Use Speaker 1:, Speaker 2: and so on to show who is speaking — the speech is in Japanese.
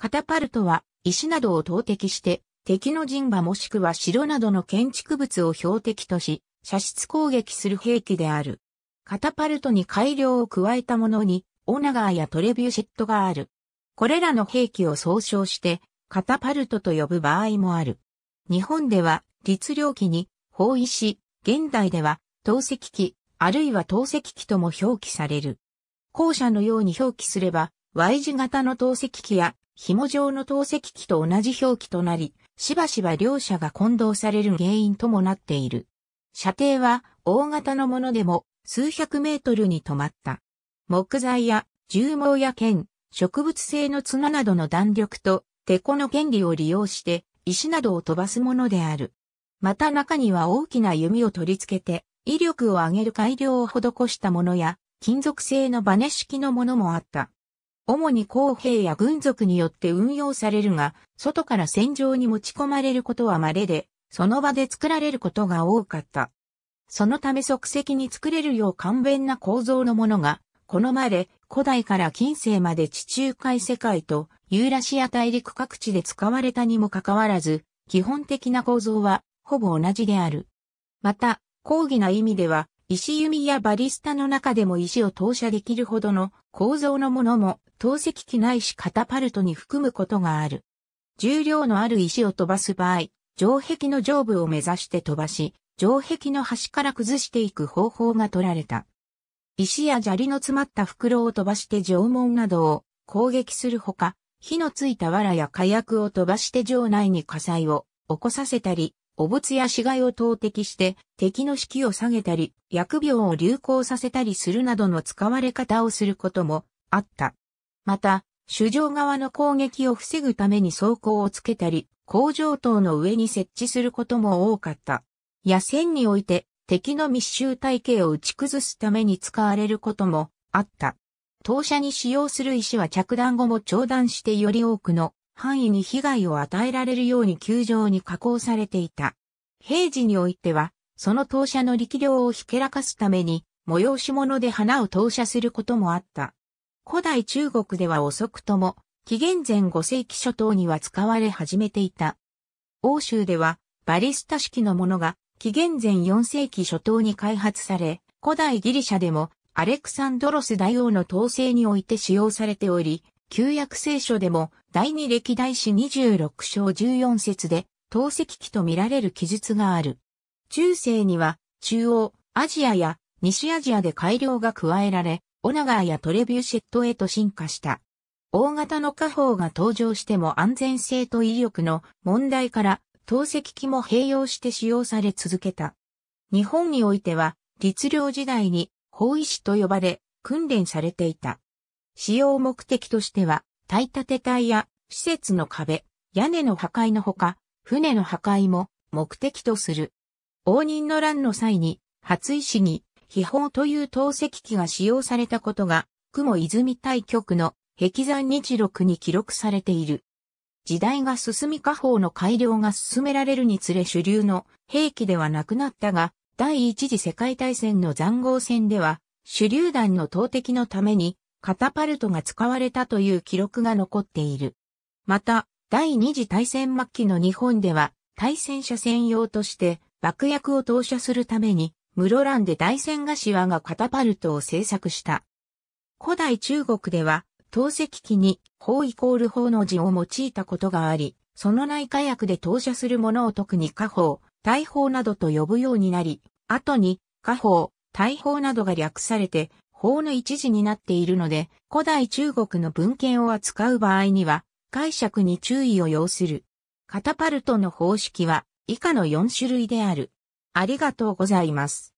Speaker 1: カタパルトは石などを投擲して敵の陣馬もしくは城などの建築物を標的とし、射出攻撃する兵器である。カタパルトに改良を加えたものに、オナガーやトレビューシェットがある。これらの兵器を総称して、カタパルトと呼ぶ場合もある。日本では、律令機に、包囲し、現代では、投石機、あるいは投石機とも表記される。後者のように表記すれば、Y 字型の投石機や紐状の透析機と同じ表記となり、しばしば両者が混同される原因ともなっている。射程は大型のものでも数百メートルに止まった。木材や重毛や剣、植物性の綱などの弾力とテコの原理を利用して石などを飛ばすものである。また中には大きな弓を取り付けて威力を上げる改良を施したものや金属製のバネ式のものもあった。主に公兵や軍属によって運用されるが、外から戦場に持ち込まれることは稀で、その場で作られることが多かった。そのため即席に作れるよう簡便な構造のものが、好まれ、古代から近世まで地中海世界とユーラシア大陸各地で使われたにもかかわらず、基本的な構造はほぼ同じである。また、講義な意味では、石弓やバリスタの中でも石を投射できるほどの構造のものも投石機ないしカタパルトに含むことがある。重量のある石を飛ばす場合、城壁の上部を目指して飛ばし、城壁の端から崩していく方法が取られた。石や砂利の詰まった袋を飛ばして城門などを攻撃するほか、火のついた藁や火薬を飛ばして城内に火災を起こさせたり、お没や死骸を投擲して敵の士気を下げたり、疫病を流行させたりするなどの使われ方をすることもあった。また、主上側の攻撃を防ぐために装甲をつけたり、工場等の上に設置することも多かった。野戦において敵の密集体系を打ち崩すために使われることもあった。投射に使用する石は着弾後も長弾してより多くの範囲に被害を与えられるように球状に加工されていた。平時においては、その投射の力量をひけらかすために、催し物で花を投射することもあった。古代中国では遅くとも、紀元前5世紀初頭には使われ始めていた。欧州では、バリスタ式のものが、紀元前4世紀初頭に開発され、古代ギリシャでも、アレクサンドロス大王の統制において使用されており、旧約聖書でも第二歴代史26章14節で透析器と見られる記述がある。中世には中央アジアや西アジアで改良が加えられ、オナガーやトレビューシェットへと進化した。大型の家宝が登場しても安全性と威力の問題から透析器も併用して使用され続けた。日本においては律令時代に法医師と呼ばれ訓練されていた。使用目的としては、耐立て体や施設の壁、屋根の破壊のほか、船の破壊も目的とする。応仁の乱の際に、初石に、秘宝という投石器が使用されたことが、雲泉大局の壁山日録に記録されている。時代が進み家宝の改良が進められるにつれ主流の兵器ではなくなったが、第一次世界大戦の残豪戦では、手榴弾の投擲のためにカタパルトが使われたという記録が残っている。また、第二次大戦末期の日本では、対戦車専用として爆薬を投射するために、室蘭で大戦柏がカタパルトを製作した。古代中国では、投石機に法イコール法の字を用いたことがあり、その内火薬で投射するものを特に火砲、大砲などと呼ぶようになり、後に火砲、大砲などが略されて法の一時になっているので、古代中国の文献を扱う場合には、解釈に注意を要する。カタパルトの方式は以下の4種類である。ありがとうございます。